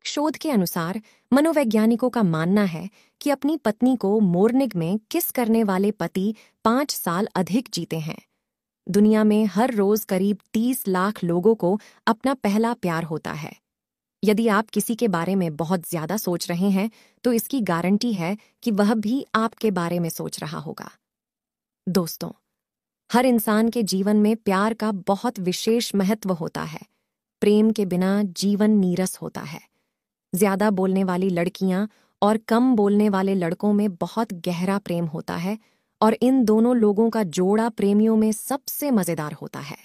एक शोध के अनुसार मनोवैज्ञानिकों का मानना है कि अपनी पत्नी को मोर्निग में किस करने वाले पति पांच साल अधिक जीते हैं दुनिया में हर रोज करीब तीस लाख लोगों को अपना पहला प्यार होता है यदि आप किसी के बारे में बहुत ज्यादा सोच रहे हैं तो इसकी गारंटी है कि वह भी आपके बारे में सोच रहा होगा दोस्तों हर इंसान के जीवन में प्यार का बहुत विशेष महत्व होता है प्रेम के बिना जीवन नीरस होता है ज्यादा बोलने वाली लड़कियां और कम बोलने वाले लड़कों में बहुत गहरा प्रेम होता है और इन दोनों लोगों का जोड़ा प्रेमियों में सबसे मज़ेदार होता है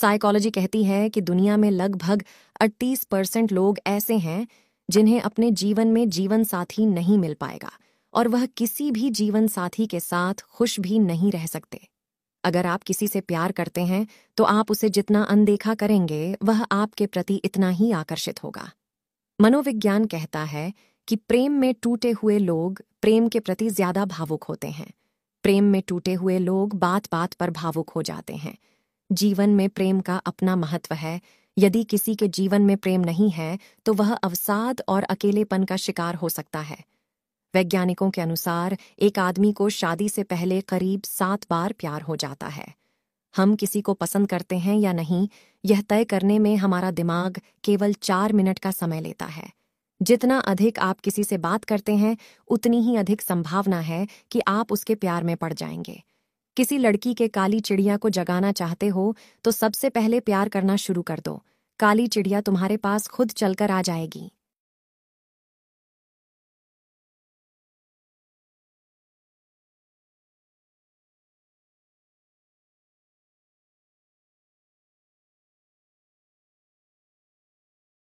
साइकोलॉजी कहती है कि दुनिया में लगभग 38 परसेंट लोग ऐसे हैं जिन्हें अपने जीवन में जीवन साथी नहीं मिल पाएगा और वह किसी भी जीवन साथी के साथ खुश भी नहीं रह सकते अगर आप किसी से प्यार करते हैं तो आप उसे जितना अनदेखा करेंगे वह आपके प्रति इतना ही आकर्षित होगा मनोविज्ञान कहता है कि प्रेम में टूटे हुए लोग प्रेम के प्रति ज्यादा भावुक होते हैं प्रेम में टूटे हुए लोग बात बात पर भावुक हो जाते हैं जीवन में प्रेम का अपना महत्व है यदि किसी के जीवन में प्रेम नहीं है तो वह अवसाद और अकेलेपन का शिकार हो सकता है वैज्ञानिकों के अनुसार एक आदमी को शादी से पहले करीब सात बार प्यार हो जाता है हम किसी को पसंद करते हैं या नहीं यह तय करने में हमारा दिमाग केवल चार मिनट का समय लेता है जितना अधिक आप किसी से बात करते हैं उतनी ही अधिक संभावना है कि आप उसके प्यार में पड़ जाएंगे किसी लड़की के काली चिड़िया को जगाना चाहते हो तो सबसे पहले प्यार करना शुरू कर दो काली चिड़िया तुम्हारे पास खुद चलकर आ जाएगी